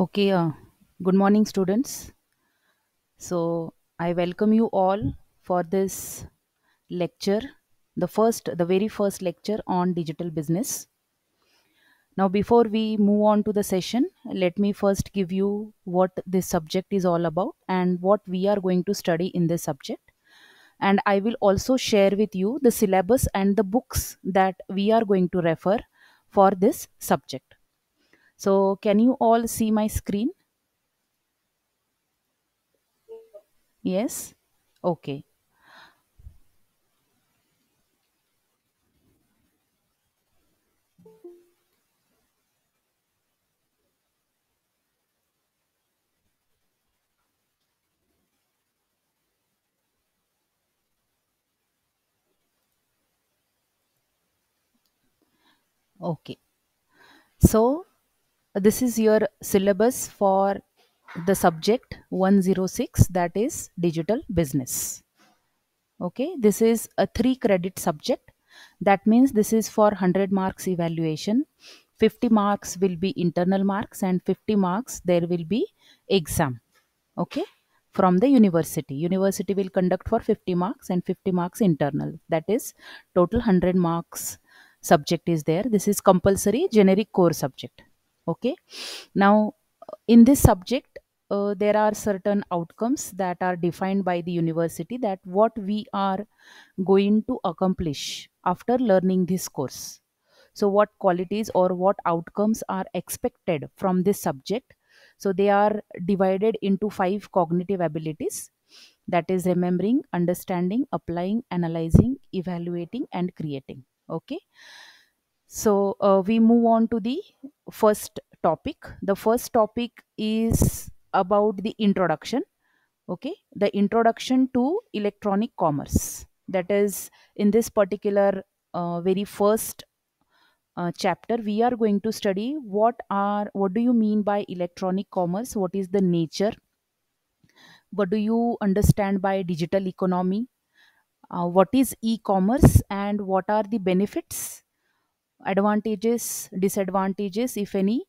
Okay, uh, good morning, students. So, I welcome you all for this lecture, the first, the very first lecture on digital business. Now, before we move on to the session, let me first give you what this subject is all about and what we are going to study in this subject. And I will also share with you the syllabus and the books that we are going to refer for this subject. So can you all see my screen? Yes? Okay. Okay. So this is your syllabus for the subject 106 that is digital business okay this is a three credit subject that means this is for 100 marks evaluation 50 marks will be internal marks and 50 marks there will be exam okay from the university university will conduct for 50 marks and 50 marks internal that is total 100 marks subject is there this is compulsory generic core subject okay now in this subject uh, there are certain outcomes that are defined by the university that what we are going to accomplish after learning this course so what qualities or what outcomes are expected from this subject so they are divided into five cognitive abilities that is remembering understanding applying analyzing evaluating and creating okay so uh, we move on to the first topic. The first topic is about the introduction. Okay, the introduction to electronic commerce. That is, in this particular uh, very first uh, chapter, we are going to study what are what do you mean by electronic commerce? What is the nature? What do you understand by digital economy? Uh, what is e-commerce and what are the benefits? advantages disadvantages if any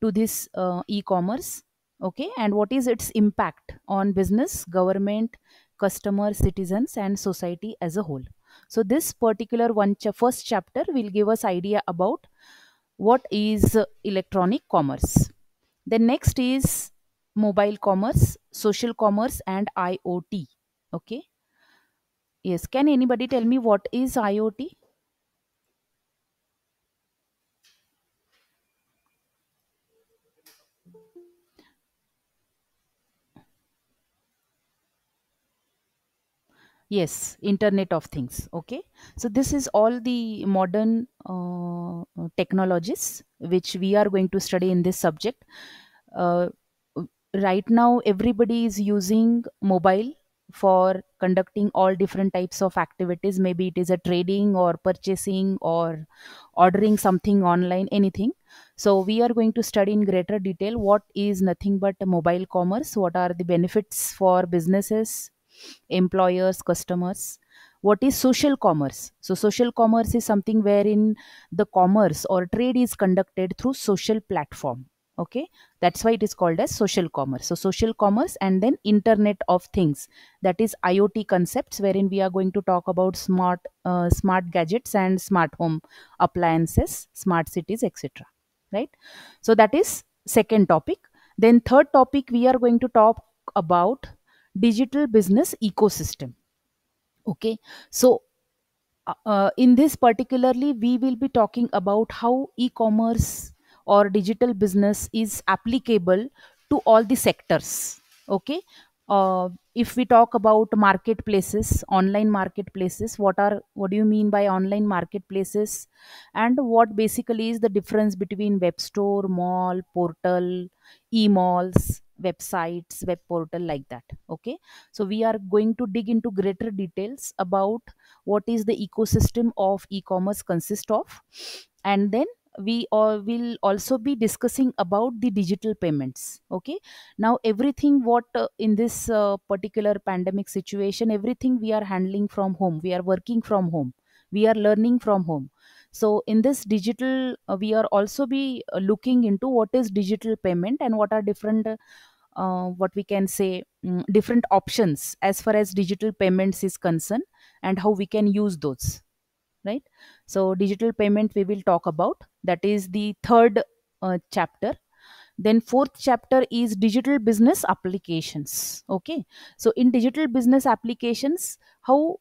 to this uh, e-commerce okay and what is its impact on business government customer citizens and society as a whole so this particular one ch first chapter will give us idea about what is electronic commerce then next is mobile commerce social commerce and iot okay yes can anybody tell me what is iot yes internet of things okay so this is all the modern uh, technologies which we are going to study in this subject uh, right now everybody is using mobile for conducting all different types of activities maybe it is a trading or purchasing or ordering something online anything so we are going to study in greater detail what is nothing but mobile commerce what are the benefits for businesses employers customers what is social commerce so social commerce is something wherein the commerce or trade is conducted through social platform okay that's why it is called as social commerce so social commerce and then internet of things that is iot concepts wherein we are going to talk about smart uh, smart gadgets and smart home appliances smart cities etc right so that is second topic then third topic we are going to talk about digital business ecosystem okay so uh, uh, in this particularly we will be talking about how e-commerce or digital business is applicable to all the sectors okay uh, if we talk about marketplaces online marketplaces what are what do you mean by online marketplaces and what basically is the difference between web store mall portal e-malls websites web portal like that okay so we are going to dig into greater details about what is the ecosystem of e-commerce consist of and then we all will also be discussing about the digital payments okay now everything what uh, in this uh, particular pandemic situation everything we are handling from home we are working from home we are learning from home so in this digital uh, we are also be uh, looking into what is digital payment and what are different uh, uh, what we can say um, different options as far as digital payments is concerned and how we can use those right so digital payment we will talk about that is the third uh, chapter then fourth chapter is digital business applications okay so in digital business applications how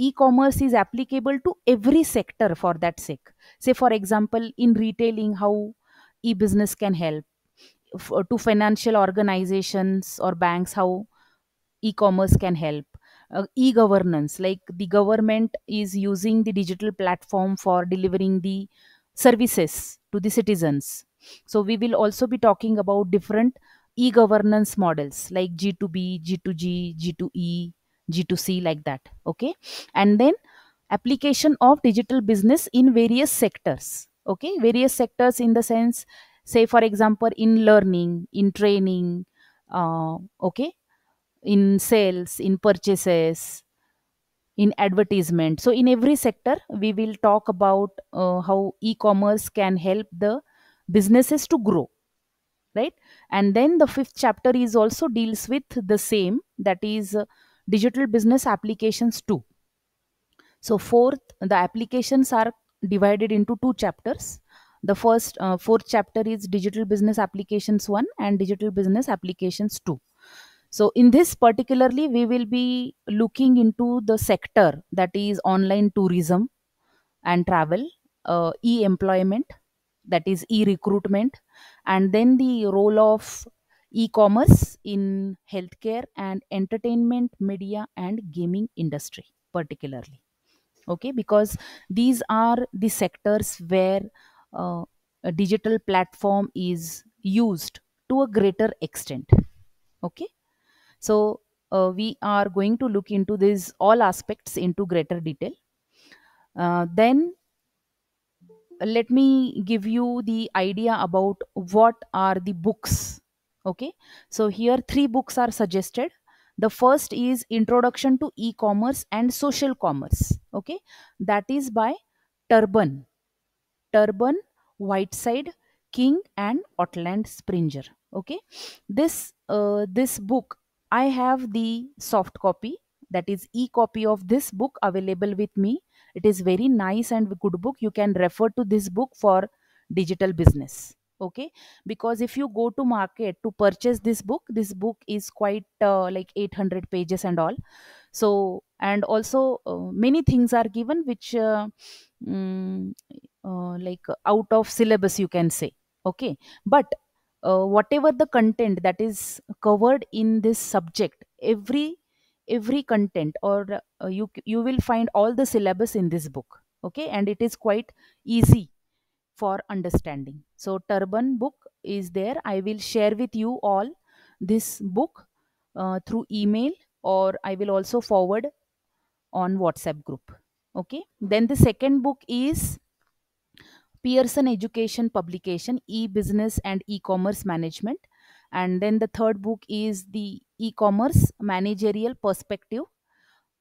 e-commerce is applicable to every sector for that sake say for example in retailing how e-business can help uh, to financial organizations or banks how e-commerce can help uh, e-governance like the government is using the digital platform for delivering the services to the citizens so we will also be talking about different e-governance models like g2b g2g g2e g2c like that okay and then application of digital business in various sectors okay various sectors in the sense say for example in learning in training uh, okay in sales in purchases in advertisement so in every sector we will talk about uh, how e-commerce can help the businesses to grow right and then the fifth chapter is also deals with the same that is uh, digital business applications too so fourth the applications are divided into two chapters the first uh, fourth chapter is digital business applications 1 and digital business applications 2 so in this particularly we will be looking into the sector that is online tourism and travel uh, e employment that is e recruitment and then the role of e-commerce in healthcare and entertainment media and gaming industry particularly okay because these are the sectors where uh, a digital platform is used to a greater extent okay so uh, we are going to look into these all aspects into greater detail uh, then let me give you the idea about what are the books okay so here three books are suggested the first is introduction to e-commerce and social commerce okay that is by turban Turban, Whiteside, King and Otland Springer. Okay, this uh, this book I have the soft copy that is e-copy of this book available with me. It is very nice and good book. You can refer to this book for digital business. Okay, because if you go to market to purchase this book, this book is quite uh, like 800 pages and all. So and also uh, many things are given which. Uh, mm, uh, like out of syllabus you can say okay but uh, whatever the content that is covered in this subject every every content or uh, you you will find all the syllabus in this book okay and it is quite easy for understanding so turban book is there i will share with you all this book uh, through email or i will also forward on whatsapp group okay then the second book is Pearson Education Publication, E-Business and E-Commerce Management. And then the third book is the E-Commerce Managerial Perspective.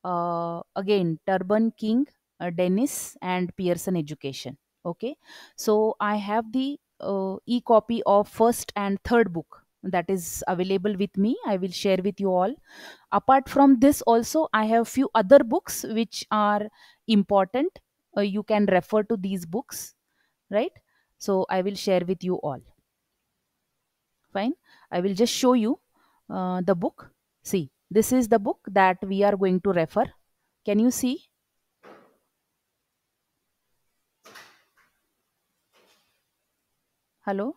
Uh, again, Turban King, uh, Dennis and Pearson Education. Okay. So I have the uh, e-copy of first and third book that is available with me i will share with you all apart from this also i have few other books which are important uh, you can refer to these books right so i will share with you all fine i will just show you uh, the book see this is the book that we are going to refer can you see hello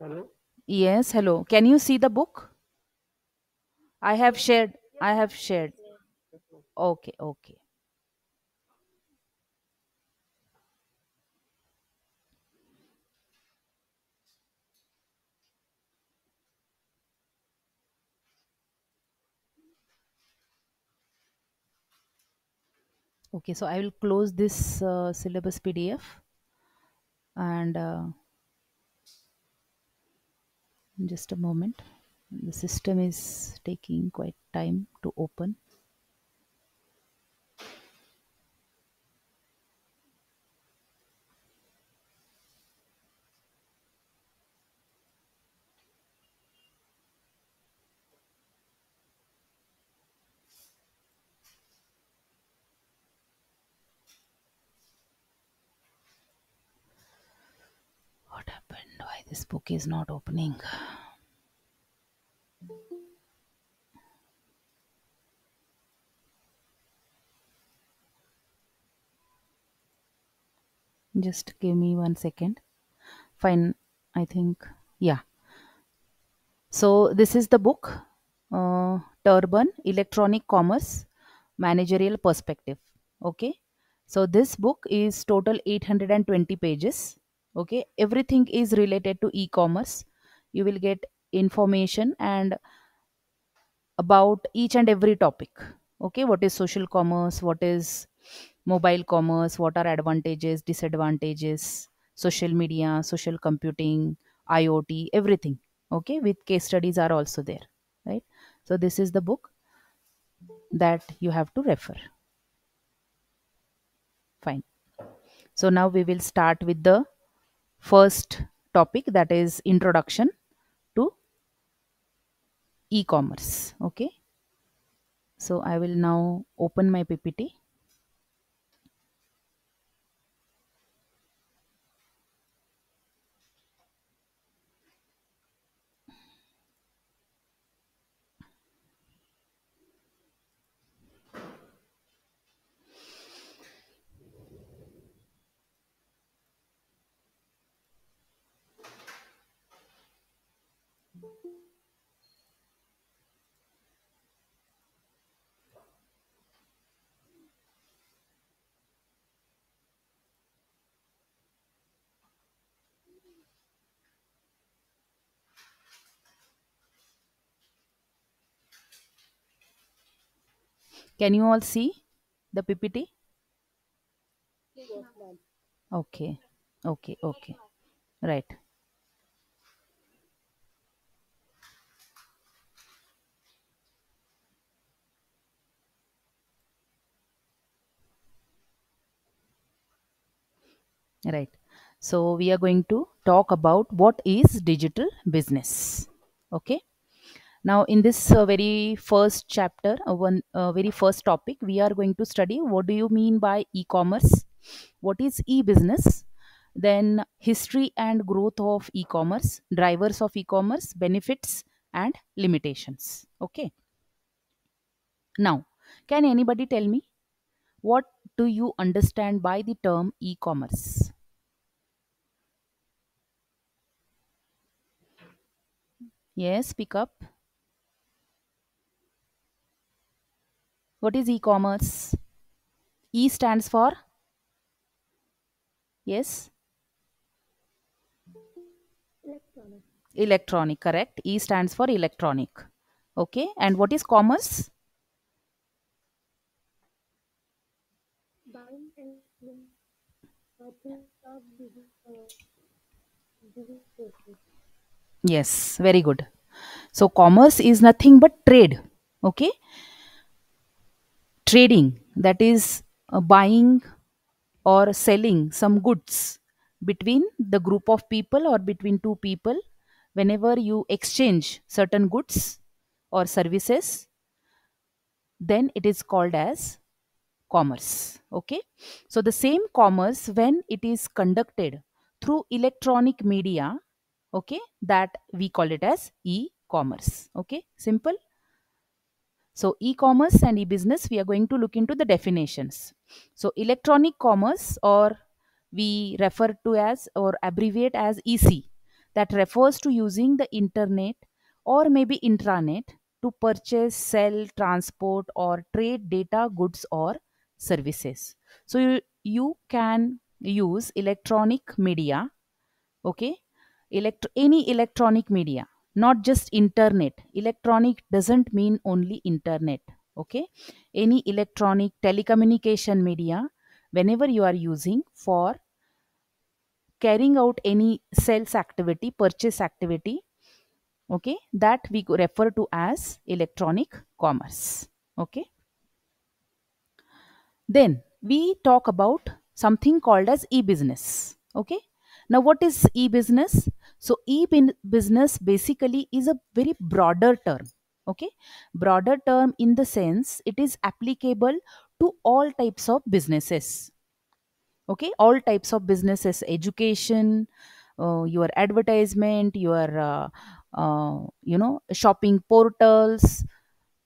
hello yes hello can you see the book i have shared i have shared Okay, okay. Okay, so I will close this uh, syllabus PDF and uh, just a moment. The system is taking quite time to open. This book is not opening. Just give me one second. Fine, I think. Yeah. So, this is the book uh, Turban Electronic Commerce Managerial Perspective. Okay. So, this book is total 820 pages okay everything is related to e-commerce you will get information and about each and every topic okay what is social commerce what is mobile commerce what are advantages disadvantages social media social computing iot everything okay with case studies are also there right so this is the book that you have to refer fine so now we will start with the first topic that is introduction to e-commerce okay so i will now open my ppt Can you all see the PPT? Okay, okay, okay. Right. Right. So we are going to talk about what is digital business. Okay now in this uh, very first chapter uh, one uh, very first topic we are going to study what do you mean by e-commerce what is e-business then history and growth of e-commerce drivers of e-commerce benefits and limitations okay now can anybody tell me what do you understand by the term e-commerce yes pick up What is e-commerce? E stands for yes electronic. electronic correct e stands for electronic okay and what is commerce uh, yes very good so commerce is nothing but trade okay trading, that is uh, buying or selling some goods between the group of people or between two people whenever you exchange certain goods or services then it is called as commerce okay so the same commerce when it is conducted through electronic media okay that we call it as e commerce okay simple so e-commerce and e-business, we are going to look into the definitions. So electronic commerce or we refer to as or abbreviate as EC that refers to using the internet or maybe intranet to purchase, sell, transport or trade data, goods or services. So you, you can use electronic media, okay, Elect any electronic media not just internet electronic doesn't mean only internet okay any electronic telecommunication media whenever you are using for carrying out any sales activity purchase activity okay that we refer to as electronic commerce okay then we talk about something called as e-business okay now, what is e business? So, e business basically is a very broader term. Okay, broader term in the sense it is applicable to all types of businesses. Okay, all types of businesses education, uh, your advertisement, your uh, uh, you know shopping portals,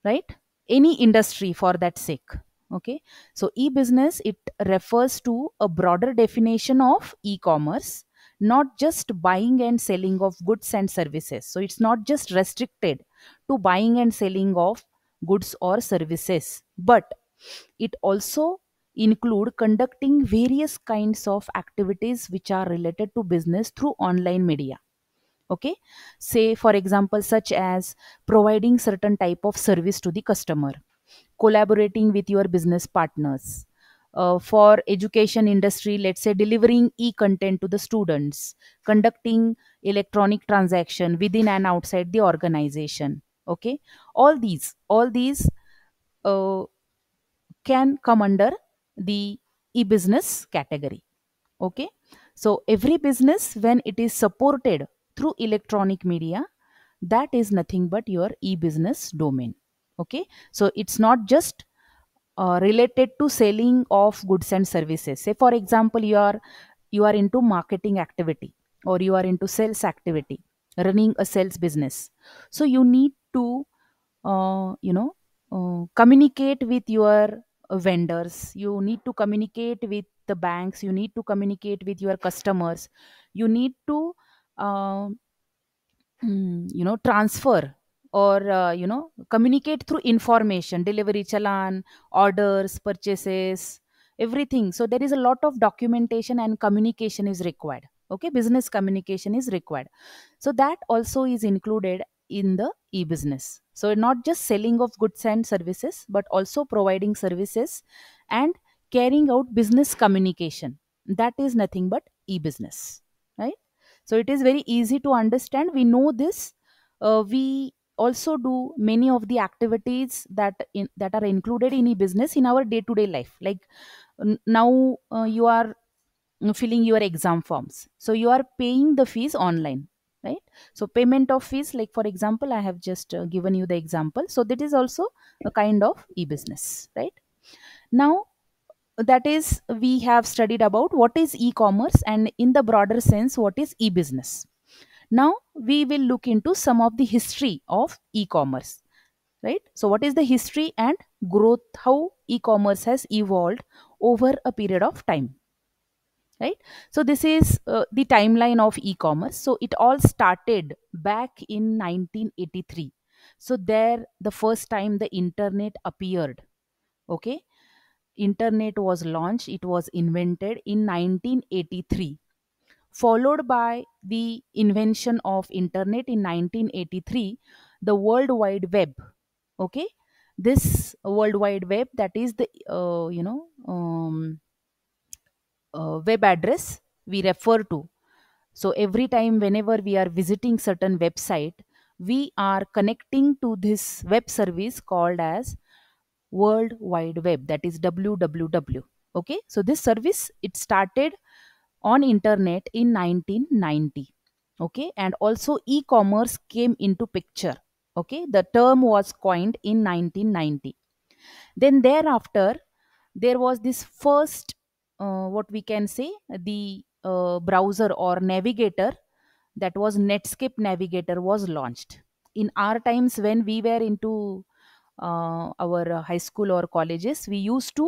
right? Any industry for that sake okay so e-business it refers to a broader definition of e-commerce not just buying and selling of goods and services. So it's not just restricted to buying and selling of goods or services, but it also include conducting various kinds of activities which are related to business through online media okay say for example such as providing certain type of service to the customer collaborating with your business partners uh, for education industry let's say delivering e-content to the students conducting electronic transaction within and outside the organization okay all these all these uh, can come under the e-business category okay so every business when it is supported through electronic media that is nothing but your e-business domain okay so it's not just uh, related to selling of goods and services say for example you are you are into marketing activity or you are into sales activity running a sales business so you need to uh, you know uh, communicate with your vendors you need to communicate with the banks you need to communicate with your customers you need to uh, hmm, you know transfer or uh, you know communicate through information delivery challan orders purchases everything so there is a lot of documentation and communication is required okay business communication is required so that also is included in the e-business so not just selling of goods and services but also providing services and carrying out business communication that is nothing but e-business right so it is very easy to understand we know this uh, we also do many of the activities that in, that are included in e-business in our day-to-day life like now uh, you are filling your exam forms so you are paying the fees online right so payment of fees like for example i have just uh, given you the example so that is also a kind of e-business right now that is we have studied about what is e-commerce and in the broader sense what is e-business now we will look into some of the history of e-commerce. Right? So what is the history and growth, how e-commerce has evolved over a period of time. Right? So this is uh, the timeline of e-commerce. So it all started back in 1983. So there the first time the internet appeared. Okay? Internet was launched. It was invented in 1983 followed by the invention of internet in 1983 the world wide web okay this world wide web that is the uh, you know um, uh, web address we refer to so every time whenever we are visiting certain website we are connecting to this web service called as world wide web that is www okay so this service it started on internet in 1990 okay and also e-commerce came into picture okay the term was coined in 1990 then thereafter there was this first uh, what we can say the uh, browser or navigator that was netscape navigator was launched in our times when we were into uh, our high school or colleges we used to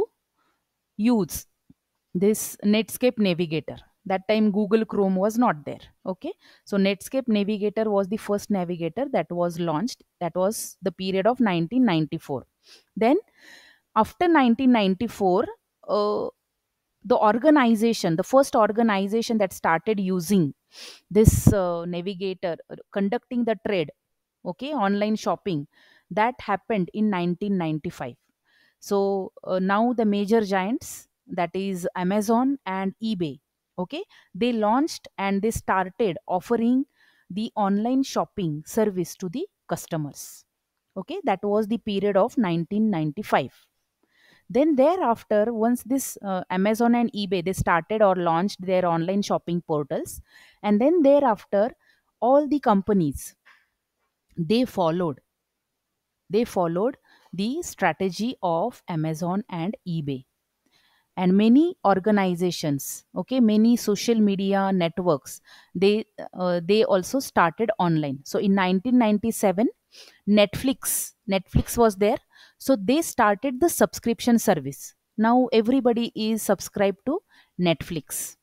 use this Netscape Navigator. That time Google Chrome was not there. Okay. So Netscape Navigator was the first navigator that was launched. That was the period of 1994. Then after 1994, uh, the organization, the first organization that started using this uh, navigator, uh, conducting the trade, okay, online shopping, that happened in 1995. So uh, now the major giants that is Amazon and eBay. Okay, they launched and they started offering the online shopping service to the customers. Okay, that was the period of 1995. Then thereafter, once this uh, Amazon and eBay they started or launched their online shopping portals, and then thereafter, all the companies they followed. They followed the strategy of Amazon and eBay and many organizations okay many social media networks they uh, they also started online so in 1997 netflix netflix was there so they started the subscription service now everybody is subscribed to netflix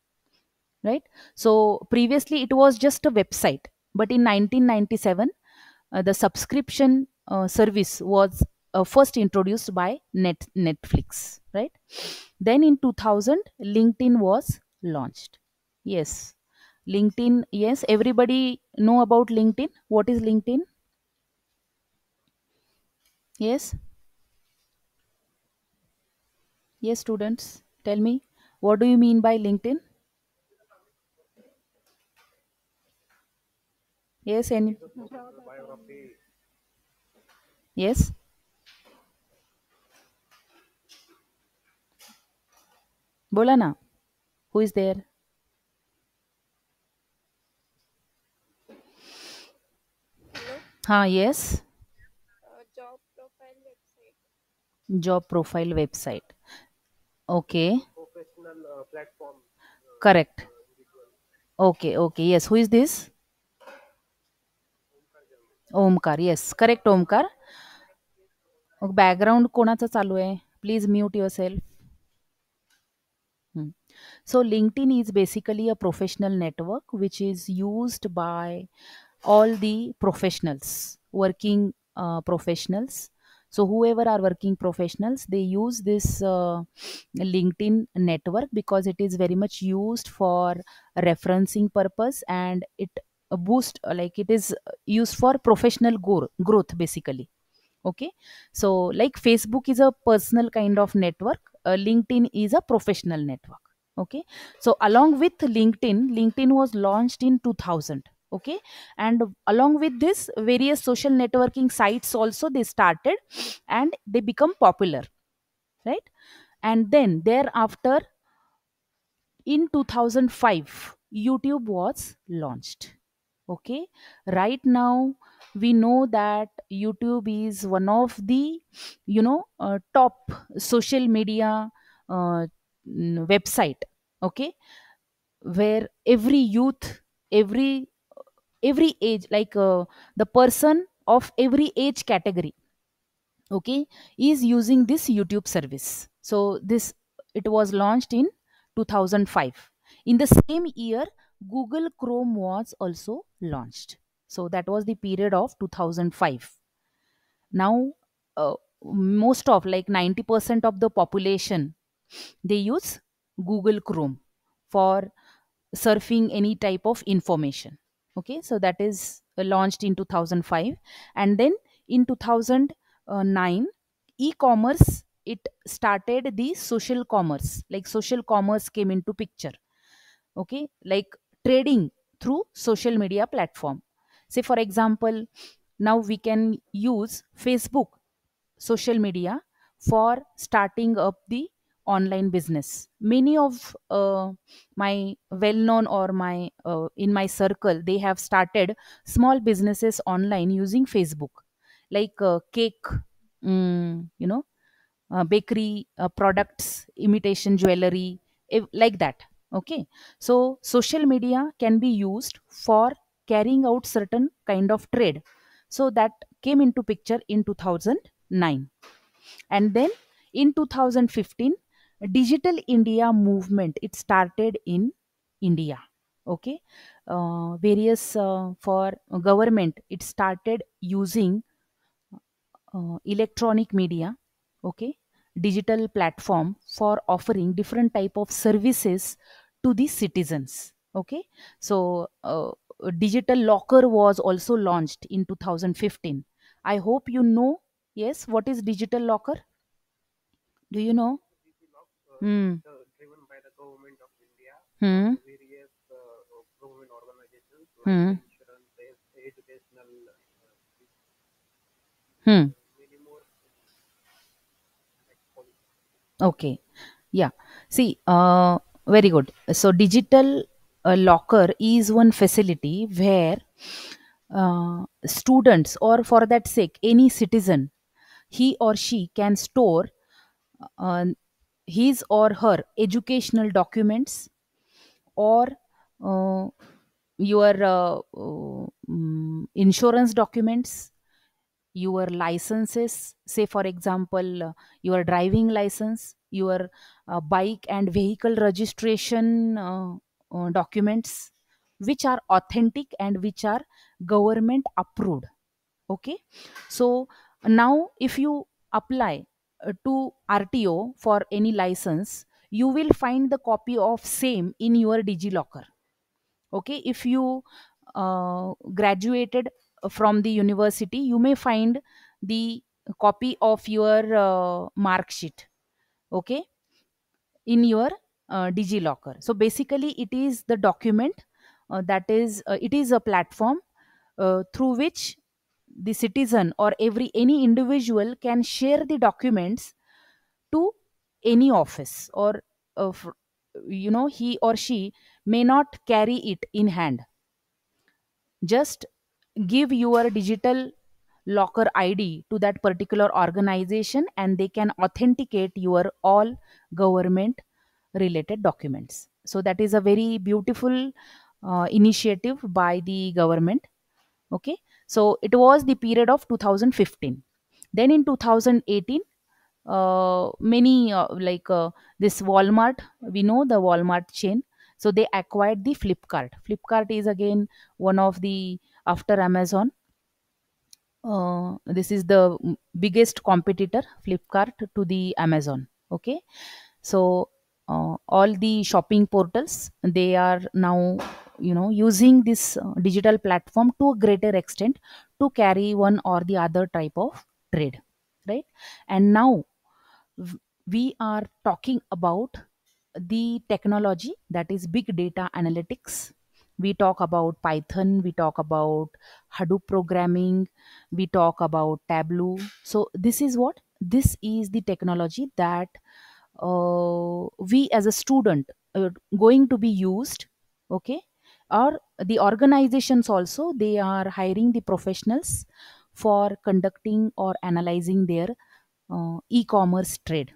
right so previously it was just a website but in 1997 uh, the subscription uh, service was uh, first introduced by Net Netflix, right? Then in 2000, LinkedIn was launched. Yes, LinkedIn. Yes, everybody know about LinkedIn. What is LinkedIn? Yes. Yes, students, tell me what do you mean by LinkedIn? Yes, any? Yes. बोला ना who is there हाँ yes job profile website okay correct okay okay yes who is this Omkar yes correct Omkar background कोणाचं चालू आहे please mute your self So, LinkedIn is basically a professional network which is used by all the professionals, working uh, professionals. So, whoever are working professionals, they use this uh, LinkedIn network because it is very much used for referencing purpose and it boost like it is used for professional growth basically okay so like facebook is a personal kind of network uh, linkedin is a professional network okay so along with linkedin linkedin was launched in 2000 okay and along with this various social networking sites also they started and they become popular right and then thereafter in 2005 youtube was launched okay right now we know that youtube is one of the you know uh, top social media uh, website okay where every youth every every age like uh, the person of every age category okay is using this youtube service so this it was launched in 2005 in the same year google chrome was also launched so that was the period of 2005 now uh, most of like 90% of the population they use Google Chrome for surfing any type of information. Okay, so that is uh, launched in 2005. And then in 2009, e commerce it started the social commerce like social commerce came into picture okay like trading through social media platform say for example now we can use facebook social media for starting up the online business many of uh, my well known or my uh, in my circle they have started small businesses online using facebook like uh, cake um, you know uh, bakery uh, products imitation jewelry like that okay so social media can be used for carrying out certain kind of trade so that came into picture in 2009 and then in 2015 digital india movement it started in india okay uh, various uh, for government it started using uh, electronic media okay digital platform for offering different type of services to the citizens okay so uh, digital locker was also launched in 2015 i hope you know yes what is digital locker do you know Mm. driven by the government of India, mm. various uh, government organizations, like mm. insurance, educational, uh, hmm. Uh, many more. Like, okay, yeah. See, uh, very good. So, digital uh, locker is one facility where uh, students, or for that sake, any citizen, he or she can store uh, his or her educational documents or uh, your uh, uh mm, insurance documents your licenses say for example uh, your driving license your uh, bike and vehicle registration uh, documents which are authentic and which are government approved okay so now if you apply uh, to RTO for any license, you will find the copy of same in your DigiLocker. Okay, if you uh, graduated from the university, you may find the copy of your uh, mark sheet. Okay, in your uh, DigiLocker. So basically, it is the document uh, that is uh, it is a platform uh, through which the citizen or every any individual can share the documents to any office or uh, you know he or she may not carry it in hand just give your digital locker id to that particular organization and they can authenticate your all government related documents so that is a very beautiful uh, initiative by the government okay so it was the period of 2015. Then in 2018, uh, many uh, like uh, this Walmart, we know the Walmart chain. So they acquired the Flipkart. Flipkart is again one of the after Amazon. Uh, this is the biggest competitor Flipkart to the Amazon. Okay, so uh, all the shopping portals they are now you know using this uh, digital platform to a greater extent to carry one or the other type of trade right and now we are talking about the technology that is big data analytics we talk about python we talk about hadoop programming we talk about tableau so this is what this is the technology that uh, we as a student uh, going to be used okay or the organizations also they are hiring the professionals for conducting or analyzing their uh, e-commerce trade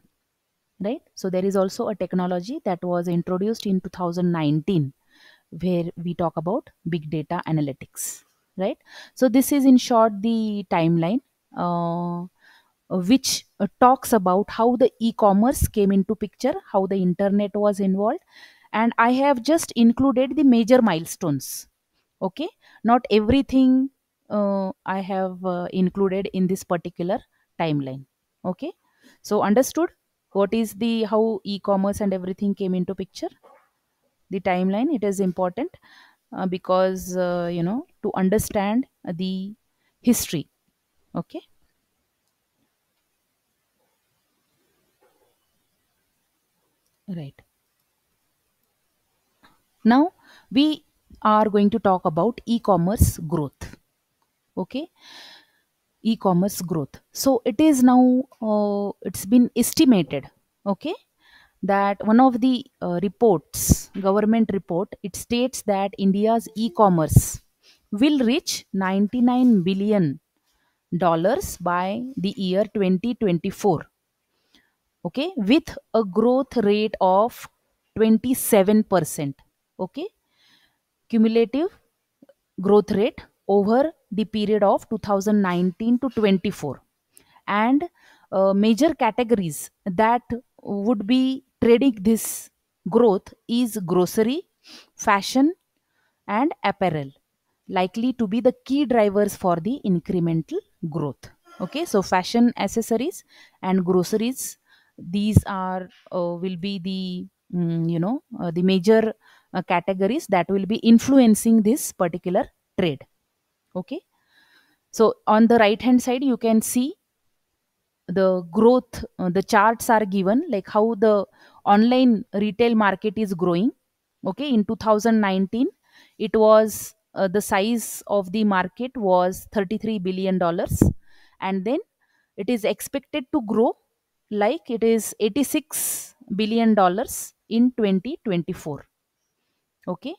right so there is also a technology that was introduced in 2019 where we talk about big data analytics right so this is in short the timeline uh, uh, which uh, talks about how the e-commerce came into picture how the internet was involved and i have just included the major milestones okay not everything uh, i have uh, included in this particular timeline okay so understood what is the how e-commerce and everything came into picture the timeline it is important uh, because uh, you know to understand the history okay right now we are going to talk about e-commerce growth okay e-commerce growth so it is now uh, it's been estimated okay that one of the uh, reports government report it states that india's e-commerce will reach 99 billion dollars by the year 2024 okay with a growth rate of 27% okay cumulative growth rate over the period of 2019 to 24 and uh, major categories that would be trading this growth is grocery fashion and apparel likely to be the key drivers for the incremental growth okay so fashion accessories and groceries these are uh, will be the um, you know uh, the major uh, categories that will be influencing this particular trade okay so on the right hand side you can see the growth uh, the charts are given like how the online retail market is growing okay in 2019 it was uh, the size of the market was 33 billion dollars and then it is expected to grow like it is 86 billion dollars in 2024 okay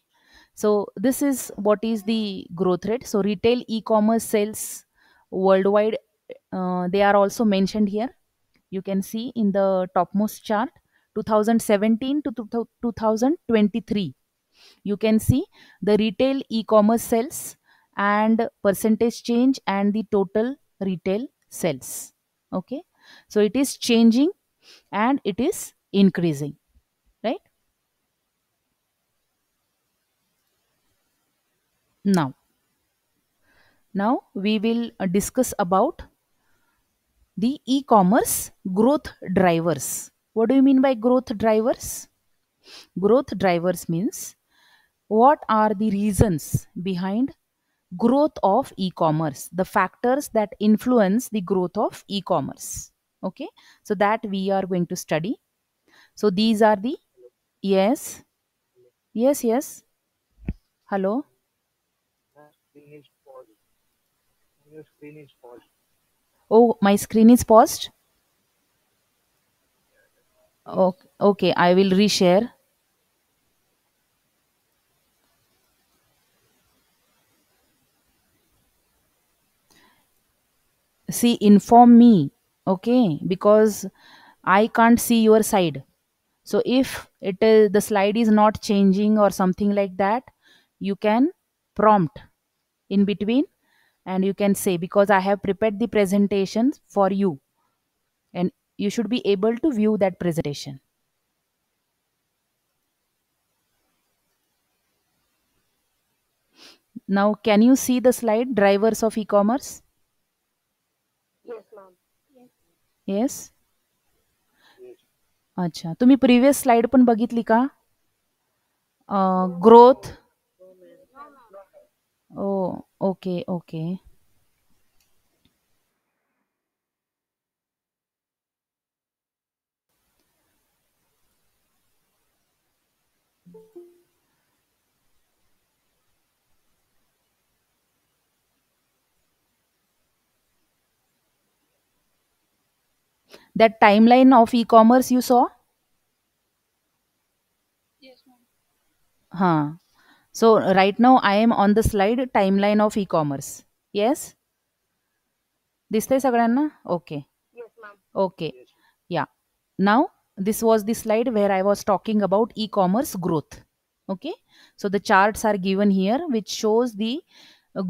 so this is what is the growth rate so retail e-commerce sales worldwide uh, they are also mentioned here you can see in the topmost chart 2017 to 2023 you can see the retail e-commerce sales and percentage change and the total retail sales okay so it is changing and it is increasing, right? Now, now we will uh, discuss about the e-commerce growth drivers. What do you mean by growth drivers? Growth drivers means what are the reasons behind growth of e-commerce, the factors that influence the growth of e-commerce okay so that we are going to study so these are the yes yes yes hello Oh, my screen is paused. Okay, okay, I will reshare. See, inform me okay because i can't see your side so if it is the slide is not changing or something like that you can prompt in between and you can say because i have prepared the presentations for you and you should be able to view that presentation now can you see the slide drivers of e-commerce yes अच्छा तुम्ही previous slide पण बघितली का growth oh okay okay that timeline of e-commerce you saw? Yes, ma'am. Huh. So right now I am on the slide timeline of e-commerce. Yes? This is दिसतंय सगळ्यांना okay Okay. Yeah. Now this was the slide where I was talking about e-commerce growth. Okay, so the charts are given here, which shows the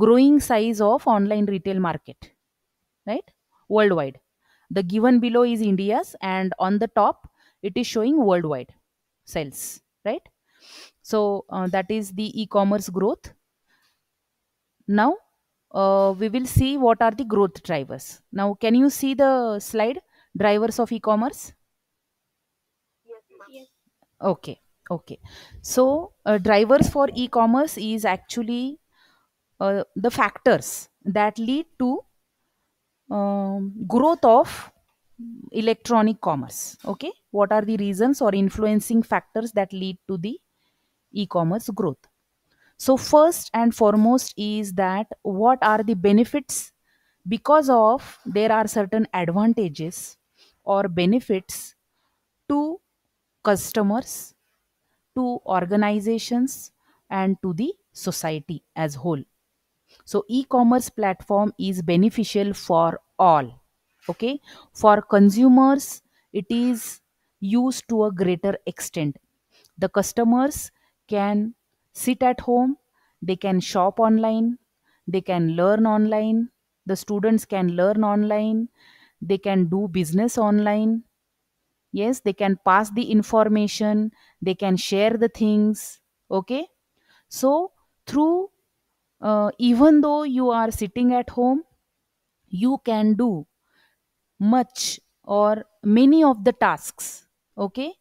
growing size of online retail market, right, worldwide. The given below is India's and on the top it is showing worldwide sales, right? So uh, that is the e-commerce growth. Now uh, we will see what are the growth drivers. Now can you see the slide drivers of e-commerce? Yes, yes. Okay okay so uh, drivers for e-commerce is actually uh, the factors that lead to um, growth of electronic commerce okay what are the reasons or influencing factors that lead to the e-commerce growth so first and foremost is that what are the benefits because of there are certain advantages or benefits to customers to organizations and to the society as whole so e-commerce platform is beneficial for all. Okay. For consumers, it is used to a greater extent. The customers can sit at home, they can shop online, they can learn online, the students can learn online, they can do business online. Yes, they can pass the information, they can share the things. Okay. So, through uh, even though you are sitting at home you can do much or many of the tasks okay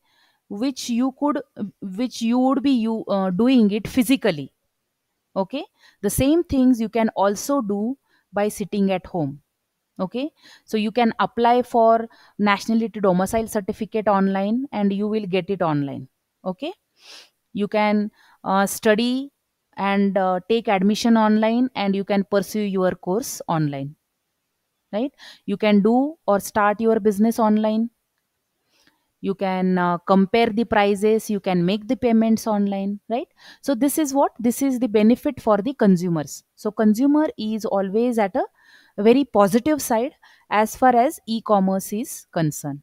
which you could which you would be you uh, doing it physically okay the same things you can also do by sitting at home okay so you can apply for nationality domicile certificate online and you will get it online okay you can uh, study and uh, take admission online and you can pursue your course online right you can do or start your business online you can uh, compare the prices you can make the payments online right so this is what this is the benefit for the consumers so consumer is always at a very positive side as far as e-commerce is concerned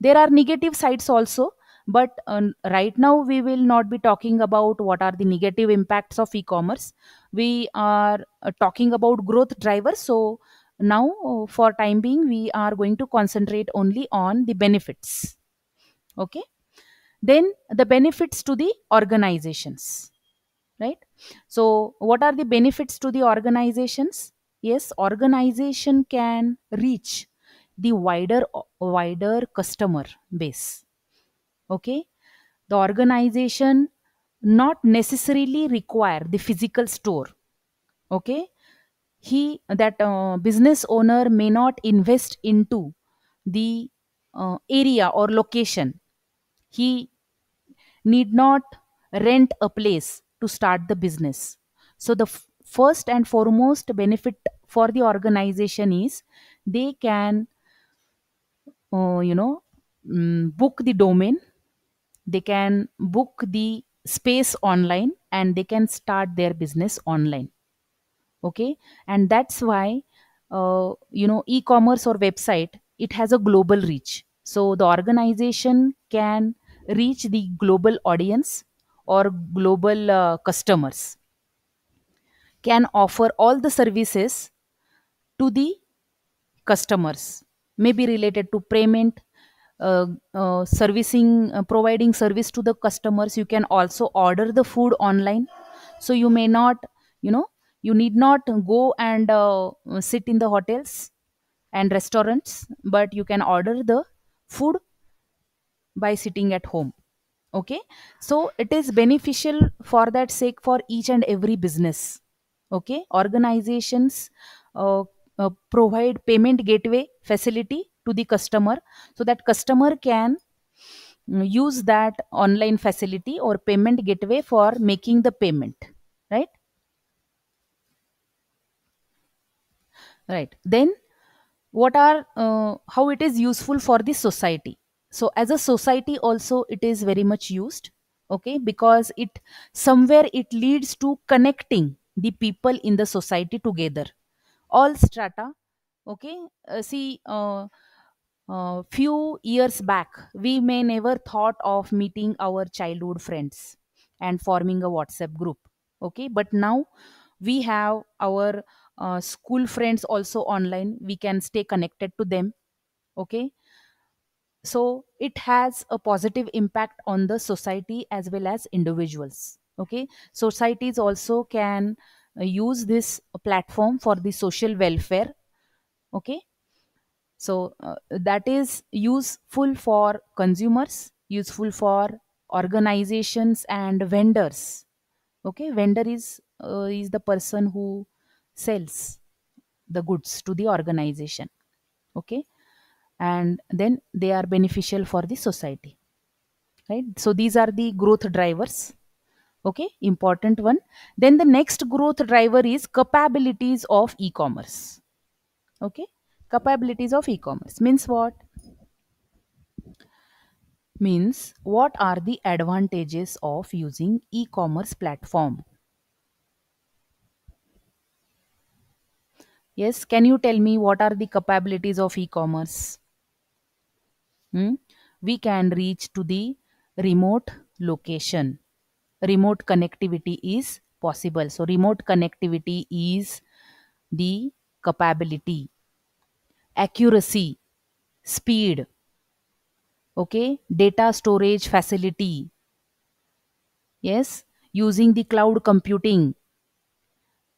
there are negative sides also but uh, right now we will not be talking about what are the negative impacts of e-commerce we are uh, talking about growth drivers so now uh, for time being we are going to concentrate only on the benefits okay then the benefits to the organizations right so what are the benefits to the organizations yes organization can reach the wider wider customer base okay the organization not necessarily require the physical store okay he that uh, business owner may not invest into the uh, area or location he need not rent a place to start the business so the first and foremost benefit for the organization is they can uh, you know mm, book the domain they can book the space online and they can start their business online okay and that's why uh, you know e-commerce or website it has a global reach so the organization can reach the global audience or global uh, customers can offer all the services to the customers may be related to payment uh, uh, servicing uh, providing service to the customers you can also order the food online so you may not you know you need not go and sit in the hotels and restaurants but you can order the food by sitting at home okay so it is beneficial for that sake for each and every business okay organizations uh, uh, provide payment gateway facility to the customer so that customer can use that online facility or payment gateway for making the payment right right then what are uh, how it is useful for the society so as a society also it is very much used okay because it somewhere it leads to connecting the people in the society together all strata okay uh, see uh, uh, few years back we may never thought of meeting our childhood friends and forming a whatsapp group okay but now we have our uh, school friends also online we can stay connected to them okay so it has a positive impact on the society as well as individuals okay societies also can uh, use this platform for the social welfare okay so uh, that is useful for consumers, useful for organizations and vendors. Okay, vendor is uh, is the person who sells the goods to the organization. Okay, and then they are beneficial for the society. Right. So these are the growth drivers. Okay, important one. Then the next growth driver is capabilities of e-commerce. Okay capabilities of e-commerce means what means what are the advantages of using e-commerce platform yes can you tell me what are the capabilities of e-commerce hmm? we can reach to the remote location remote connectivity is possible so remote connectivity is the capability accuracy, speed, okay, data storage facility, yes, using the cloud computing.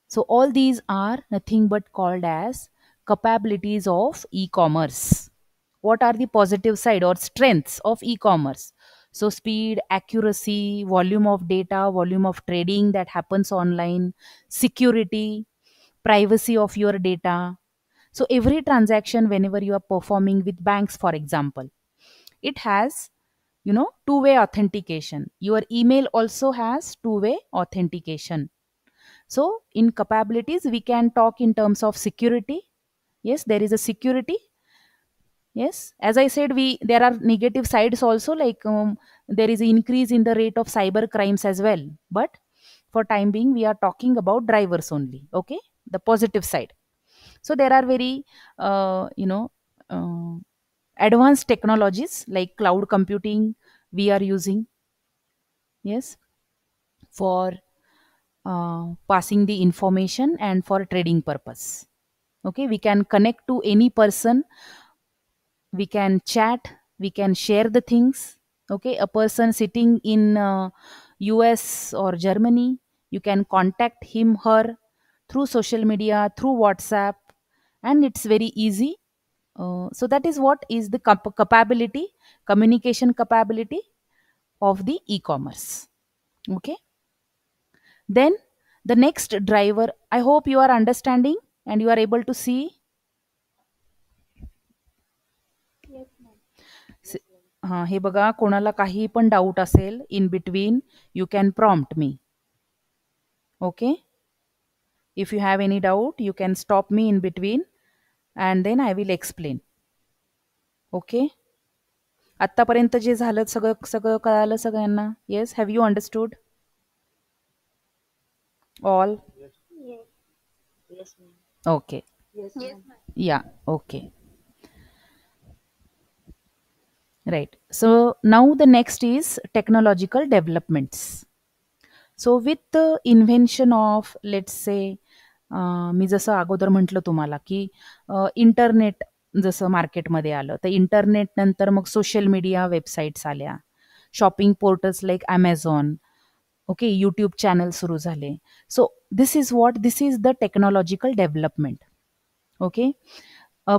So all these are nothing but called as capabilities of e-commerce. What are the positive side or strengths of e-commerce? So speed, accuracy, volume of data, volume of trading that happens online, security, privacy of your data, so every transaction, whenever you are performing with banks, for example, it has you know two way authentication your email also has two way authentication so in capabilities we can talk in terms of security yes there is a security yes as i said we there are negative sides also like um, there is increase in the rate of cyber crimes as well but for time being we are talking about drivers only okay the positive side so there are very uh, you know uh, advanced technologies like cloud computing we are using yes for uh, passing the information and for trading purpose okay we can connect to any person we can chat we can share the things okay a person sitting in uh, us or germany you can contact him her through social media through whatsapp and it's very easy uh, so that is what is the cap- capability communication capability of the e-commerce okay then the next driver i hope you are understanding and you are able to see हां हे बघा कोणाला काही पण doubt असेल in between you can prompt me okay if you have any doubt you can stop me in between and then I will explain okay आत्तापर्यंत जे झालं सगळं सगळं कळालं सगळ्यांना yes have you understood all okay yeah okay right so now the next is technological developments so with the invention of let's say मी जसं अगोदर म्हटलं तुम्हाला, की इंटरनेट जसं मार्केटमध्ये आलं, तर इंटरनेट नंतर मग सोशल मीडिया वेबसाईट्स आल्या. Shopping portals like Amazon okay, YouTube channel सुरू झाले. So this is what this is the technological development. Okay.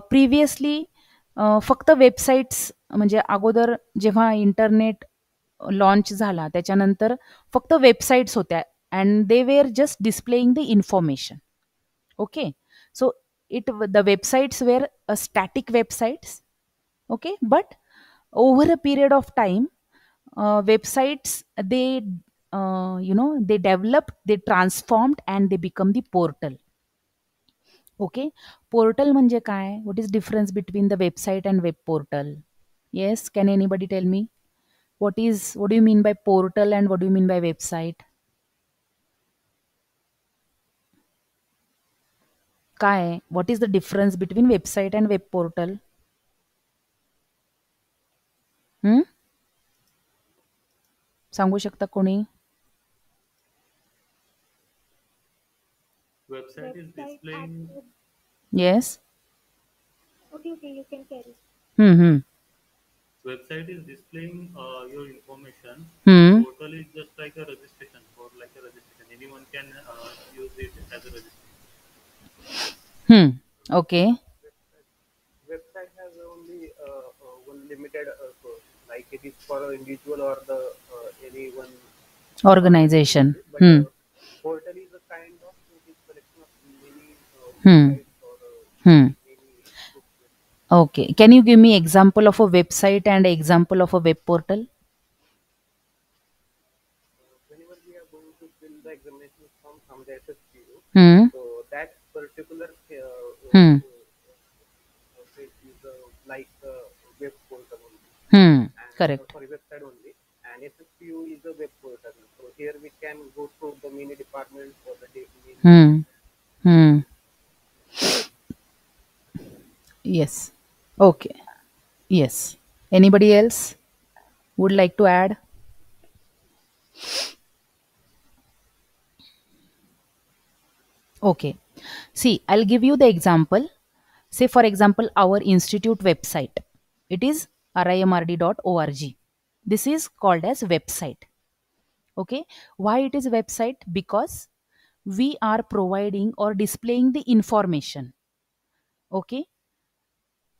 Previously फक्त वेबसाईट्स म्हणजे अगोदर जेव्हा इंटरनेट लॉन्च झाला त्याच्यानंतर फक्त वेबसाईट्स होत्या and they were just displaying the information. okay so it the websites were static websites okay but over a period of time uh, websites they uh, you know they developed they transformed and they become the portal okay portal manje what is difference between the website and web portal yes can anybody tell me what is what do you mean by portal and what do you mean by website काय what is the difference between website and web portal संगू शकता कोणी yes is displaying Hmm. Okay. Website has only uh, uh, one limited, uh, like it is for an individual or the uh, any one organization. But uh, Hmm. portal is a kind of collection of many uh, Hmm. Uh, hmm. Okay. Can you give me example of a website and example of a web portal? Uh, whenever we are going to fill the examination form from the SSPU, Hmm. so particular uh, hmm. Uh, like uh, web portal only. Hmm. Correct. Sorry, website only. And SSPU is a web portal. So here we can go through the mini the hmm. Hmm. Yes. Okay. Yes. Anybody else would like to add? Okay. See, I'll give you the example. Say, for example, our institute website. It is rimrd.org. This is called as website. Okay. Why it is website? Because we are providing or displaying the information. Okay.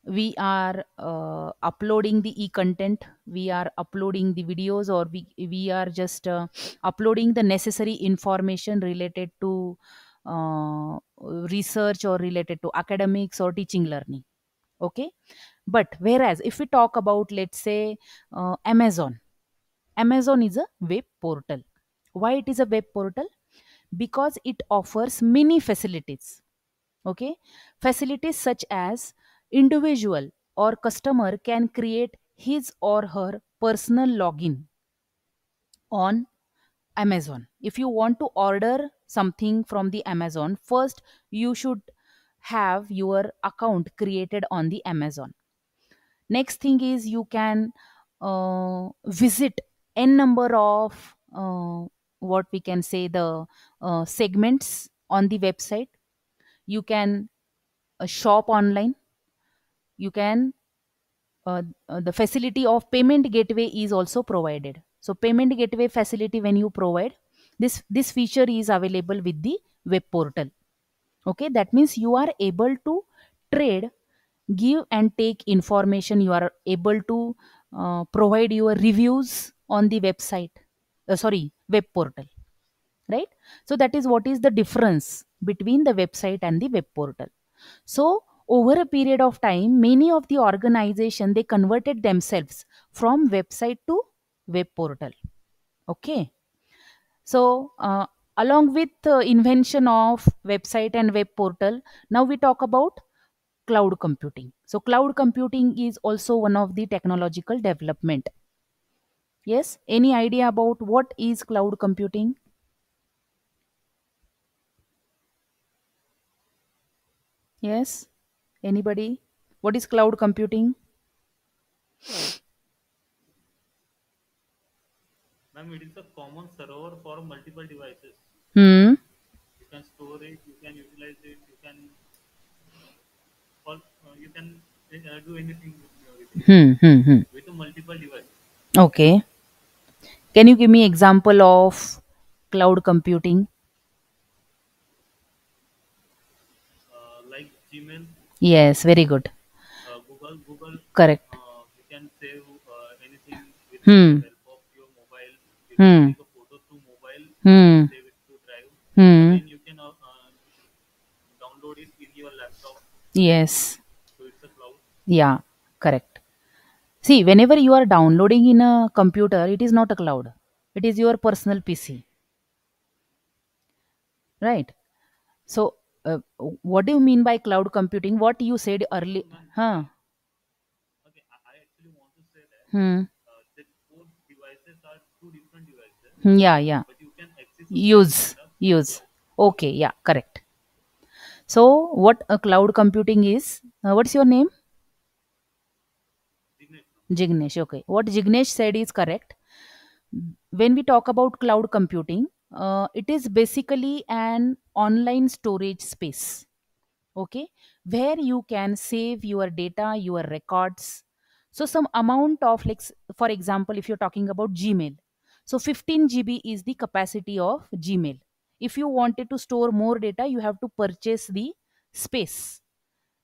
We are uh, uploading the e-content. We are uploading the videos or we, we are just uh, uploading the necessary information related to uh, research or related to academics or teaching learning okay but whereas if we talk about let's say uh, amazon amazon is a web portal why it is a web portal because it offers many facilities okay facilities such as individual or customer can create his or her personal login on amazon if you want to order something from the Amazon, first you should have your account created on the Amazon. Next thing is you can uh, visit n number of uh, what we can say the uh, segments on the website. You can uh, shop online. You can uh, uh, the facility of payment gateway is also provided. So payment gateway facility when you provide this, this feature is available with the web portal. Okay, that means you are able to trade, give and take information. You are able to uh, provide your reviews on the website, uh, sorry, web portal, right? So that is what is the difference between the website and the web portal. So over a period of time, many of the organization, they converted themselves from website to web portal. Okay so uh, along with uh, invention of website and web portal now we talk about cloud computing so cloud computing is also one of the technological development yes any idea about what is cloud computing yes anybody what is cloud computing Ma'am, it is a common server for multiple devices. Hmm. You can store it, you can utilize it, you can, or, uh, you can uh, do anything with, Hmm, hmm, hmm. with a multiple device. Okay. Can you give me example of cloud computing? Uh, like Gmail, Yes, very good. uh, Google, Google, Correct. uh, you can save uh, anything with Hmm. Gmail. Hmm. Take a photo through mobile, hmm. save it to drive. Hmm. Then you can uh, uh download it in your laptop. Yes. So it's a cloud. Yeah, correct. See, whenever you are downloading in a computer, it is not a cloud. It is your personal PC, right? So, uh, what do you mean by cloud computing? What you said earlier? Huh? Okay, I actually want to say that Hmm. Hmm, yeah yeah use use okay yeah correct so what a cloud computing is uh, what's your name jignesh okay what jignesh said is correct when we talk about cloud computing uh, it is basically an online storage space okay where you can save your data your records so some amount of like for example if you're talking about gmail so 15 GB is the capacity of Gmail. If you wanted to store more data, you have to purchase the space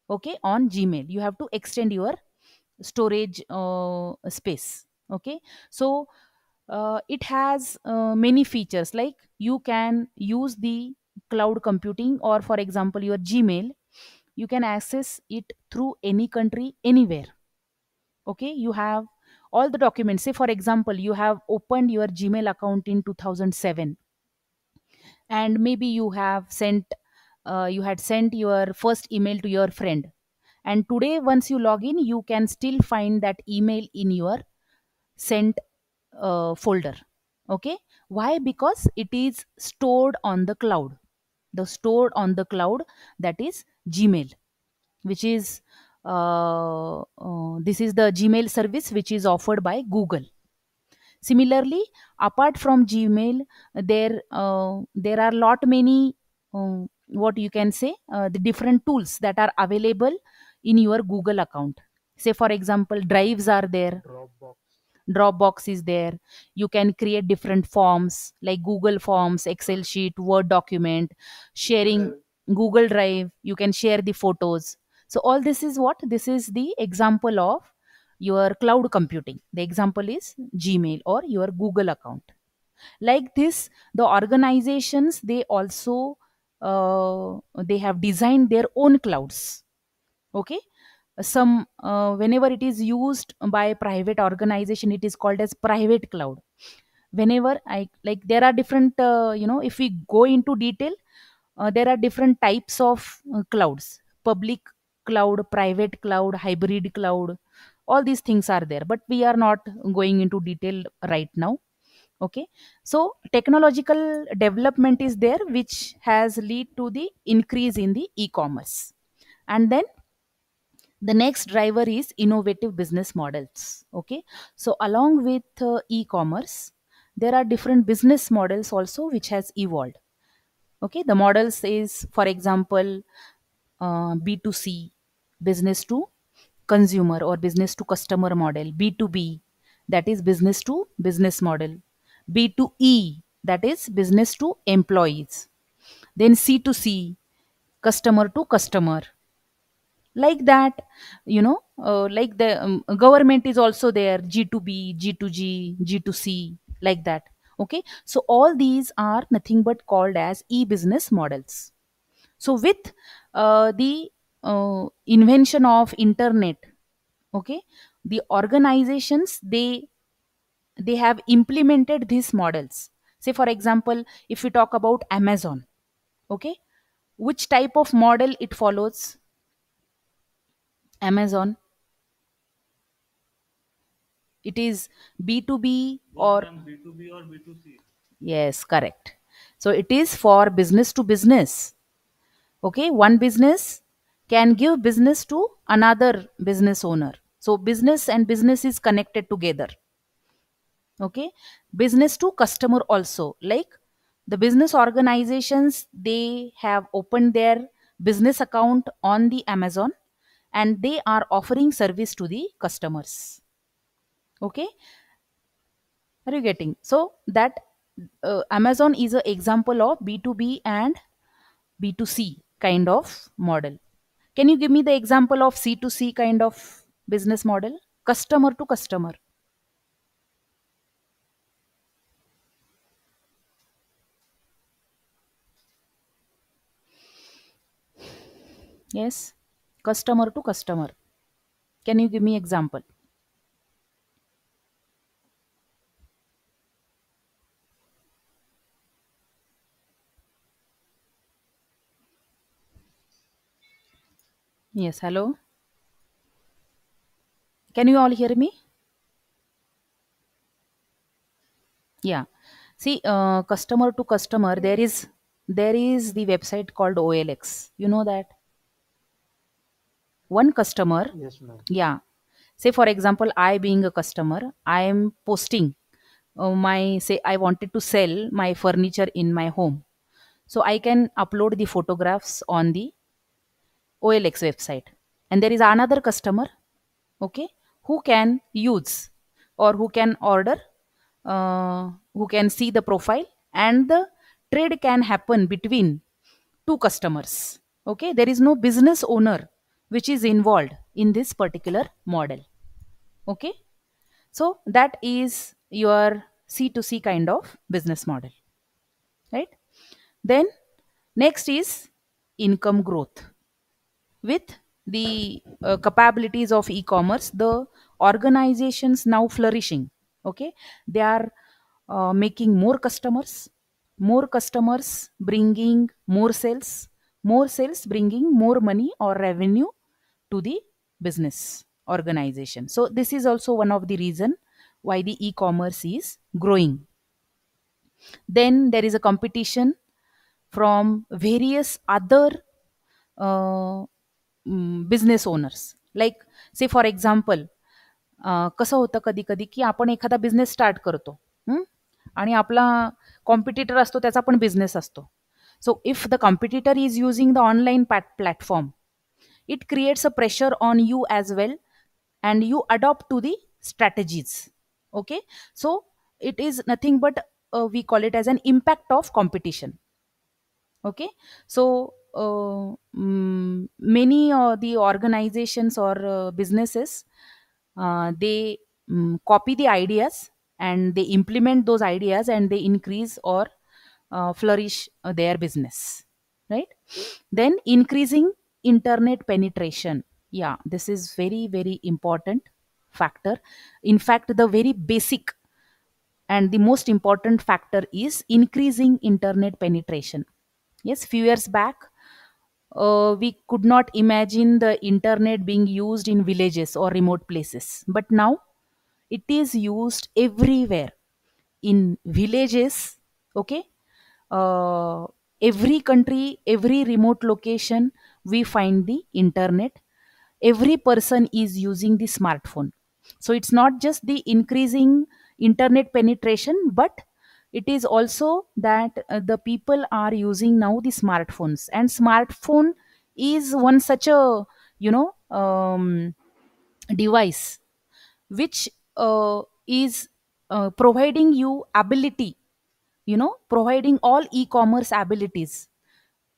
okay on Gmail. You have to extend your storage uh, space. Okay. So uh, it has uh, many features like you can use the cloud computing or for example your Gmail. You can access it through any country anywhere. Okay. You have all the documents say for example you have opened your gmail account in 2007 and maybe you have sent uh, you had sent your first email to your friend and today once you log in you can still find that email in your sent uh, folder okay why because it is stored on the cloud the stored on the cloud that is gmail which is uh, uh, this is the Gmail service which is offered by Google. Similarly, apart from Gmail, there uh, there are lot many um, what you can say uh, the different tools that are available in your Google account. Say for example, drives are there. Dropbox. Dropbox is there. You can create different forms like Google Forms, Excel sheet, Word document, sharing Google Drive. You can share the photos so all this is what? This is the example of your cloud computing. The example is Gmail or your Google account. Like this, the organizations, they also, uh, they have designed their own clouds. Okay. Some, uh, whenever it is used by private organization, it is called as private cloud. Whenever I, like there are different, uh, you know, if we go into detail, uh, there are different types of uh, clouds public cloud private cloud hybrid cloud all these things are there but we are not going into detail right now okay so technological development is there which has lead to the increase in the e-commerce and then the next driver is innovative business models okay so along with uh, e-commerce there are different business models also which has evolved okay the models is for example uh, b2c business to consumer or business to customer model b2b that is business to business model b2e that is business to employees then c2c customer to customer like that you know uh, like the um, government is also there g2b g2g g2c like that okay so all these are nothing but called as e-business models so with uh, the uh, invention of internet okay the organizations they they have implemented these models say for example if we talk about amazon okay which type of model it follows amazon it is b2b or b2b or b2c yes correct so it is for business to business okay one business can give business to another business owner. So business and business is connected together. Okay. Business to customer also. Like the business organizations, they have opened their business account on the Amazon and they are offering service to the customers. Okay. Are you getting? So that uh, Amazon is an example of B2B and B2C kind of model. Can you give me the example of C2C kind of business model? Customer to customer. Yes, customer to customer. Can you give me example? Yes, hello. Can you all hear me? Yeah. See, uh, customer to customer, there is there is the website called OLX. You know that one customer. Yes, ma'am. Yeah. Say for example, I being a customer, I am posting uh, my say I wanted to sell my furniture in my home, so I can upload the photographs on the OLX website. And there is another customer, okay, who can use or who can order, uh, who can see the profile and the trade can happen between two customers. Okay, there is no business owner which is involved in this particular model. Okay, so that is your C2C kind of business model, right? Then next is income growth. With the uh, capabilities of e-commerce, the organizations now flourishing. Okay, they are uh, making more customers, more customers bringing more sales, more sales bringing more money or revenue to the business organization. So this is also one of the reason why the e-commerce is growing. Then there is a competition from various other uh, um, business owners like say for example कसं होतं कधी कधी की आपण एखादा business start करतो आणि आपला कॉम्पिटिटर असतो त्याचा पण बिझनेस असतो so if the competitor is using the online pat platform it creates a pressure on you as well and you adopt to the strategies okay so it is nothing but we call it as an impact of competition okay so Uh, mm, many of the organizations or uh, businesses uh, they um, copy the ideas and they implement those ideas and they increase or uh, flourish uh, their business right then increasing internet penetration yeah this is very very important factor in fact the very basic and the most important factor is increasing internet penetration yes few years back uh, we could not imagine the internet being used in villages or remote places. But now it is used everywhere. In villages, okay, uh, every country, every remote location, we find the internet. Every person is using the smartphone. So it's not just the increasing internet penetration, but it is also that uh, the people are using now the smartphones and smartphone is one such a you know um, device which uh, is uh, providing you ability you know providing all e-commerce abilities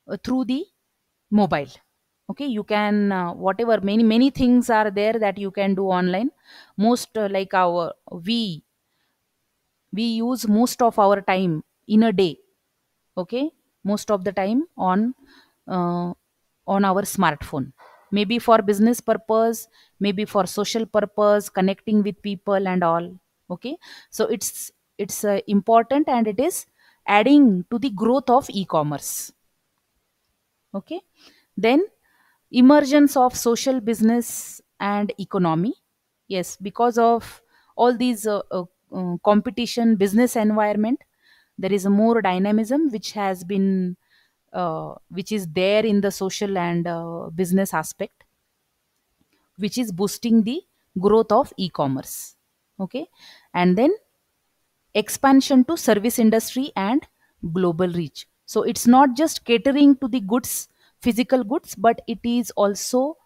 uh, through the mobile okay you can uh, whatever many many things are there that you can do online most uh, like our we we use most of our time in a day okay most of the time on uh, on our smartphone maybe for business purpose maybe for social purpose connecting with people and all okay so it's it's uh, important and it is adding to the growth of e-commerce okay then emergence of social business and economy yes because of all these uh, uh, um, competition business environment there is more dynamism which has been uh, which is there in the social and uh, business aspect which is boosting the growth of e-commerce okay and then expansion to service industry and global reach so it's not just catering to the goods physical goods but it is also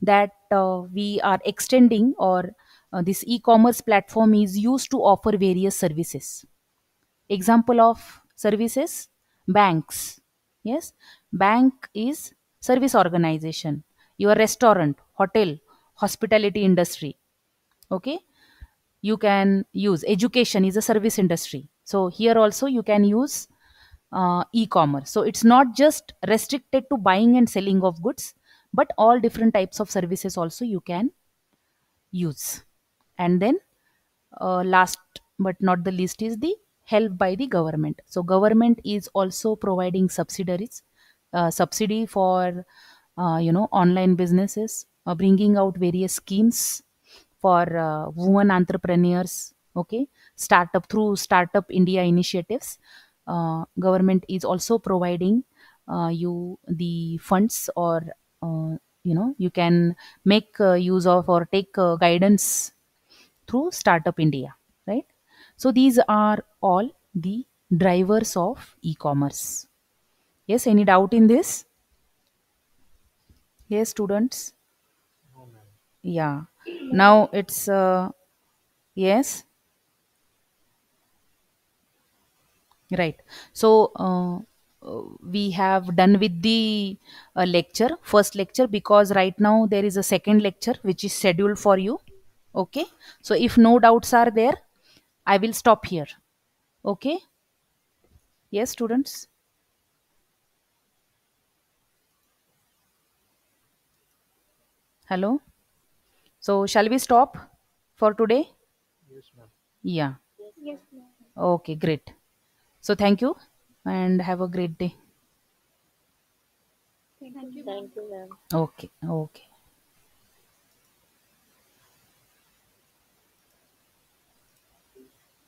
that uh, we are extending or uh, this e-commerce platform is used to offer various services. Example of services, banks. Yes, bank is service organization. Your restaurant, hotel, hospitality industry. Okay, you can use education is a service industry. So here also you can use uh, e-commerce. So it's not just restricted to buying and selling of goods, but all different types of services also you can use and then uh, last but not the least is the help by the government so government is also providing subsidies uh, subsidy for uh, you know online businesses uh, bringing out various schemes for uh, women entrepreneurs okay startup through startup india initiatives uh, government is also providing you the funds or you know you can make use of or take guidance through Startup India, right? So these are all the drivers of e-commerce. Yes, any doubt in this? Yes, students? No, yeah. Now it's, uh, yes? Right. So, uh, we have done with the uh, lecture first lecture because right now there is a second lecture which is scheduled for you okay so if no doubts are there i will stop here okay yes students hello so shall we stop for today yes ma'am yeah yes ma'am okay great so thank you and have a great day thank you thank you ma'am okay okay